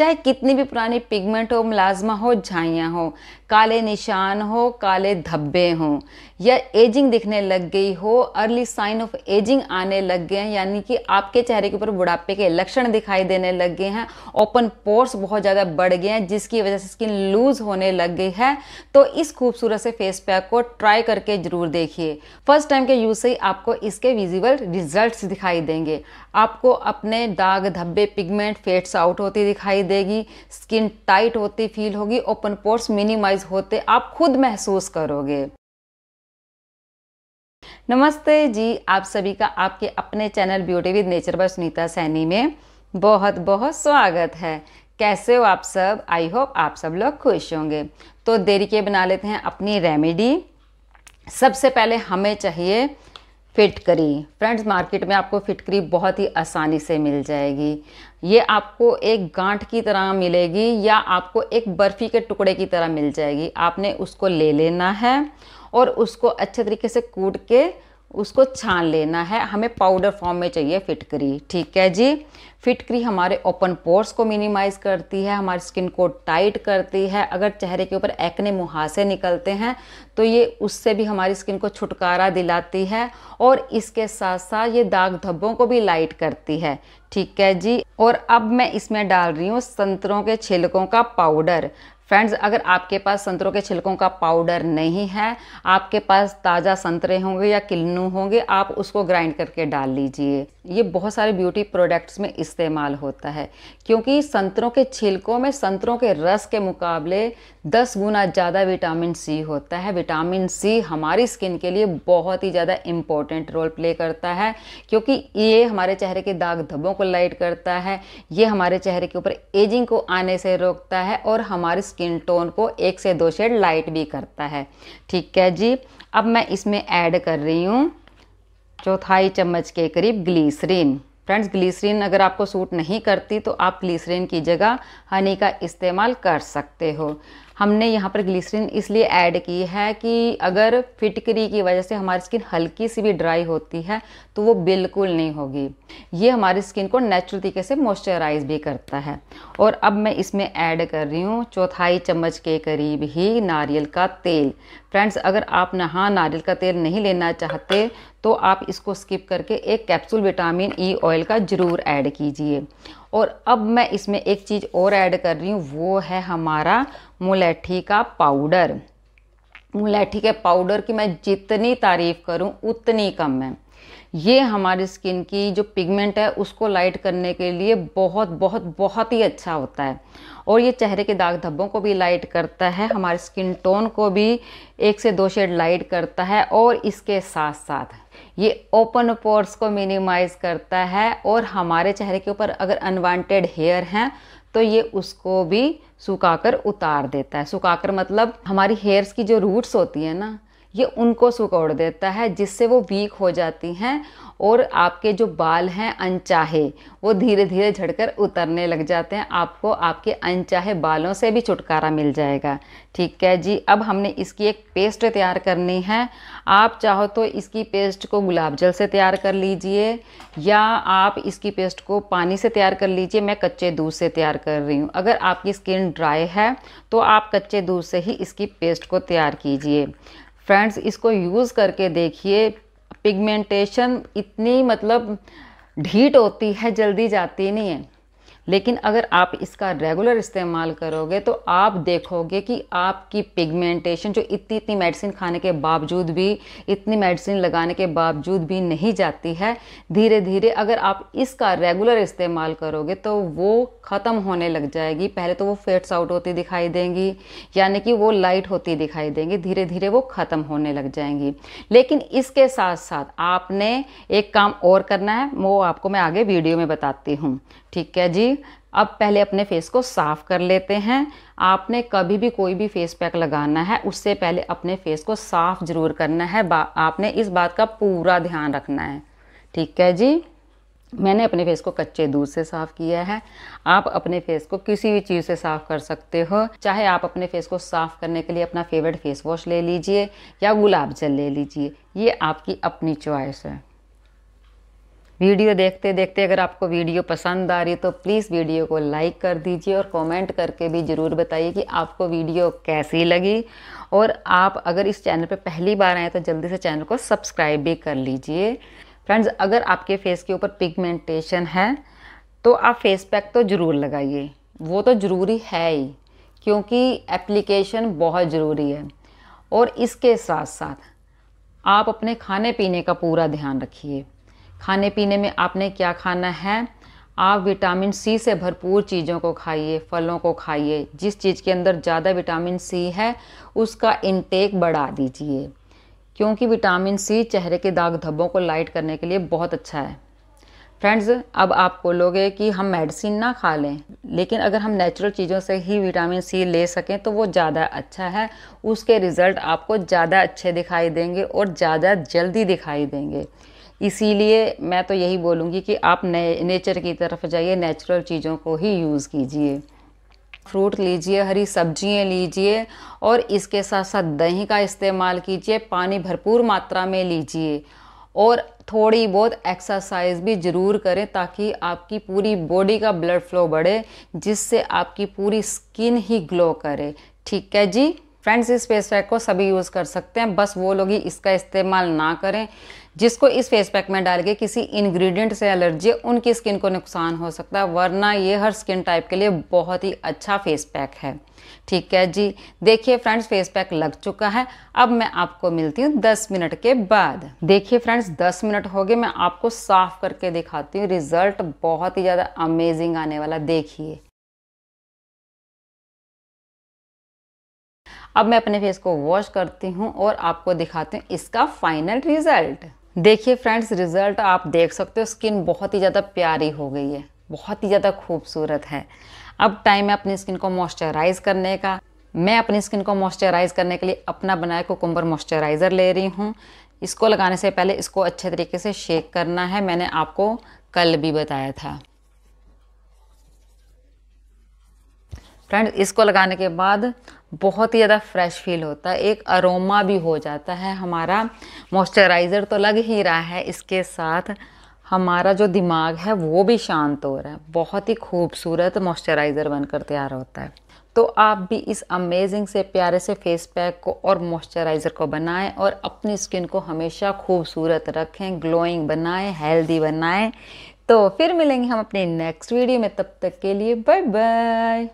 चाहे कितनी भी पुरानी पिगमेंट हो मुलाजमा हो झाइयाँ हो काले निशान हो काले धब्बे हों या एजिंग दिखने लग गई हो अर्ली साइन ऑफ एजिंग आने लग गए हैं यानी कि आपके चेहरे के ऊपर बुढ़ापे के लक्षण दिखाई देने लग गए हैं ओपन पोर्स बहुत ज़्यादा बढ़ गए हैं जिसकी वजह से स्किन लूज होने लग गई है तो इस खूबसूरत से फेस पैक को ट्राई करके ज़रूर देखिए फर्स्ट टाइम के यूज़ से ही आपको इसके विजिबल रिजल्ट दिखाई देंगे आपको अपने दाग धब्बे पिगमेंट फेट्स आउट होती दिखाई देगी स्किन टाइट होती फील होगी ओपन पोर्स मिनिमाइज होते आप खुद महसूस करोगे नमस्ते जी आप सभी का आपके अपने channel beauty with nature by Sunita Saini में बहुत बहुत स्वागत है कैसे हो आप सब आई होप आप सब लोग खुश होंगे तो देरी के बना लेते हैं अपनी रेमेडी सबसे पहले हमें चाहिए फिटकरी फ्रेंड्स मार्केट में आपको फिटकरी बहुत ही आसानी से मिल जाएगी ये आपको एक गांठ की तरह मिलेगी या आपको एक बर्फ़ी के टुकड़े की तरह मिल जाएगी आपने उसको ले लेना है और उसको अच्छे तरीके से कूट के उसको छान लेना है हमें पाउडर फॉर्म में चाहिए फिटकरी ठीक है जी फिटकरी हमारे ओपन पोर्स को मिनिमाइज़ करती है हमारी स्किन को टाइट करती है अगर चेहरे के ऊपर एक्ने मुहासे निकलते हैं तो ये उससे भी हमारी स्किन को छुटकारा दिलाती है और इसके साथ साथ ये दाग धब्बों को भी लाइट करती है ठीक है जी और अब मैं इसमें डाल रही हूँ संतरों के छिलकों का पाउडर फ्रेंड्स अगर आपके पास संतरों के छिलकों का पाउडर नहीं है आपके पास ताज़ा संतरे होंगे या किलनू होंगे आप उसको ग्राइंड करके डाल लीजिए ये बहुत सारे ब्यूटी प्रोडक्ट्स में इस्तेमाल होता है क्योंकि संतरों के छिलकों में संतरों के रस के मुकाबले 10 गुना ज़्यादा विटामिन सी होता है विटामिन सी हमारी स्किन के लिए बहुत ही ज़्यादा इम्पोर्टेंट रोल प्ले करता है क्योंकि ये हमारे चेहरे के दाग धब्बों को लाइट करता है ये हमारे चेहरे के ऊपर एजिंग को आने से रोकता है और हमारे स्किन टोन को एक से दो शेड लाइट भी करता है ठीक है जी अब मैं इसमें ऐड कर रही हूँ चौथाई चम्मच के करीब ग्लीसरीन फ्रेंड्स ग्लीसरीन अगर आपको सूट नहीं करती तो आप ग्लीसरीन की जगह हनी का इस्तेमाल कर सकते हो हमने यहाँ पर ग्लिसरीन इसलिए ऐड की है कि अगर फिटकरी की वजह से हमारी स्किन हल्की सी भी ड्राई होती है तो वो बिल्कुल नहीं होगी ये हमारी स्किन को नेचुरल तरीके से मॉइस्चराइज भी करता है और अब मैं इसमें ऐड कर रही हूँ चौथाई चम्मच के करीब ही नारियल का तेल फ्रेंड्स अगर आप नहा नारियल का तेल नहीं लेना चाहते तो आप इसको स्किप करके एक कैप्सूल विटामिन ई ऑयल का ज़रूर ऐड कीजिए और अब मैं इसमें एक चीज़ और ऐड कर रही हूँ वो है हमारा मुलैठी का पाउडर मुलैठी के पाउडर की मैं जितनी तारीफ़ करूं उतनी कम है ये हमारी स्किन की जो पिगमेंट है उसको लाइट करने के लिए बहुत बहुत बहुत ही अच्छा होता है और ये चेहरे के दाग धब्बों को भी लाइट करता है हमारे स्किन टोन को भी एक से दो शेड लाइट करता है और इसके साथ साथ ये ओपन पोर्स को मिनिमाइज़ करता है और हमारे चेहरे के ऊपर अगर अनवांटेड हेयर हैं तो ये उसको भी सुखाकर उतार देता है सुखाकर मतलब हमारी हेयर्स की जो रूट्स होती है ना ये उनको सुकोड़ देता है जिससे वो वीक हो जाती हैं और आपके जो बाल हैं अनचाहे वो धीरे धीरे झड़कर उतरने लग जाते हैं आपको आपके अनचाहे बालों से भी छुटकारा मिल जाएगा ठीक है जी अब हमने इसकी एक पेस्ट तैयार करनी है आप चाहो तो इसकी पेस्ट को गुलाब जल से तैयार कर लीजिए या आप इसकी पेस्ट को पानी से तैयार कर लीजिए मैं कच्चे दूध से तैयार कर रही हूँ अगर आपकी स्किन ड्राई है तो आप कच्चे दूध से ही इसकी पेस्ट को तैयार कीजिए फ्रेंड्स इसको यूज़ करके देखिए पिगमेंटेशन इतनी मतलब ढीट होती है जल्दी जाती नहीं है लेकिन अगर आप इसका रेगुलर इस्तेमाल करोगे तो आप देखोगे कि आपकी पिगमेंटेशन जो इतनी इतनी मेडिसिन खाने के बावजूद भी इतनी मेडिसिन लगाने के बावजूद भी नहीं जाती है धीरे धीरे अगर आप इसका रेगुलर इस्तेमाल करोगे तो वो ख़त्म होने लग जाएगी पहले तो वो फेट्स आउट होती दिखाई देंगी यानी कि वो लाइट होती दिखाई देंगी धीरे धीरे वो ख़त्म होने लग जाएंगी लेकिन इसके साथ साथ आपने एक काम और करना है वो आपको मैं आगे वीडियो में बताती हूँ ठीक है जी अब पहले अपने फेस को साफ़ कर लेते हैं आपने कभी भी कोई भी फेस पैक लगाना है उससे पहले अपने फेस को साफ़ ज़रूर करना है आपने इस बात का पूरा ध्यान रखना है ठीक है जी मैंने अपने फेस को कच्चे दूध से साफ़ किया है आप अपने फेस को किसी भी चीज़ से साफ़ कर सकते हो चाहे आप अपने फेस को साफ़ करने के लिए अपना फेवरेट फेस वॉश ले लीजिए या गुलाब जल ले लीजिए ये आपकी अपनी चॉइस है वीडियो देखते देखते अगर आपको वीडियो पसंद आ रही है तो प्लीज़ वीडियो को लाइक कर दीजिए और कमेंट करके भी ज़रूर बताइए कि आपको वीडियो कैसी लगी और आप अगर इस चैनल पर पहली बार आए तो जल्दी से चैनल को सब्सक्राइब भी कर लीजिए फ्रेंड्स अगर आपके फेस के ऊपर पिगमेंटेशन है तो आप फेस पैक तो ज़रूर लगाइए वो तो ज़रूरी है ही क्योंकि एप्लीकेशन बहुत ज़रूरी है और इसके साथ साथ आप अपने खाने पीने का पूरा ध्यान रखिए खाने पीने में आपने क्या खाना है आप विटामिन सी से भरपूर चीज़ों को खाइए फलों को खाइए जिस चीज़ के अंदर ज़्यादा विटामिन सी है उसका इनटेक बढ़ा दीजिए क्योंकि विटामिन सी चेहरे के दाग धब्बों को लाइट करने के लिए बहुत अच्छा है फ्रेंड्स अब आप बोलोगे कि हम मेडिसिन ना खा लें लेकिन अगर हम नेचुरल चीज़ों से ही विटामिन सी ले सकें तो वो ज़्यादा अच्छा है उसके रिज़ल्ट आपको ज़्यादा अच्छे दिखाई देंगे और ज़्यादा जल्दी दिखाई देंगे इसीलिए मैं तो यही बोलूँगी कि आप ने, नेचर की तरफ जाइए नेचुरल चीज़ों को ही यूज़ कीजिए फ्रूट लीजिए हरी सब्जियां लीजिए और इसके साथ साथ दही का इस्तेमाल कीजिए पानी भरपूर मात्रा में लीजिए और थोड़ी बहुत एक्सरसाइज भी ज़रूर करें ताकि आपकी पूरी बॉडी का ब्लड फ्लो बढ़े जिससे आपकी पूरी स्किन ही ग्लो करे ठीक है जी फ्रेंड्स इस फेस पैक को सभी यूज़ कर सकते हैं बस वो लोग ही इसका इस्तेमाल ना करें जिसको इस फेस पैक में डाल के किसी इंग्रेडिएंट से एलर्जी उनकी स्किन को नुकसान हो सकता है वरना ये हर स्किन टाइप के लिए बहुत ही अच्छा फेस पैक है ठीक है जी देखिए फ्रेंड्स फेस पैक लग चुका है अब मैं आपको मिलती हूँ 10 मिनट के बाद देखिए फ्रेंड्स 10 मिनट हो गए मैं आपको साफ करके दिखाती हूँ रिजल्ट बहुत ही ज़्यादा अमेजिंग आने वाला देखिए अब मैं अपने फेस को वॉश करती हूँ और आपको दिखाती हूँ इसका फाइनल रिजल्ट देखिए फ्रेंड्स रिज़ल्ट आप देख सकते हो स्किन बहुत ही ज़्यादा प्यारी हो गई है बहुत ही ज़्यादा खूबसूरत है अब टाइम है अपनी स्किन को मॉइस्चराइज करने का मैं अपनी स्किन को मॉइस्चराइज करने के लिए अपना बनाया कोकुम्बर मॉइस्चराइज़र ले रही हूँ इसको लगाने से पहले इसको अच्छे तरीके से शेक करना है मैंने आपको कल भी बताया था फ्रेंड्स इसको लगाने के बाद बहुत ही ज़्यादा फ्रेश फील होता है एक अरोमा भी हो जाता है हमारा मॉइस्चराइज़र तो लग ही रहा है इसके साथ हमारा जो दिमाग है वो भी शांत हो रहा है बहुत ही खूबसूरत मॉइस्चराइज़र बनकर तैयार होता है तो आप भी इस अमेजिंग से प्यारे से फेस पैक को और मॉइस्चराइज़र को बनाएं और अपनी स्किन को हमेशा खूबसूरत रखें ग्लोइंग बनाएं हेल्दी बनाएं तो फिर मिलेंगे हम अपने नेक्स्ट वीडियो में तब तक के लिए बाय बाय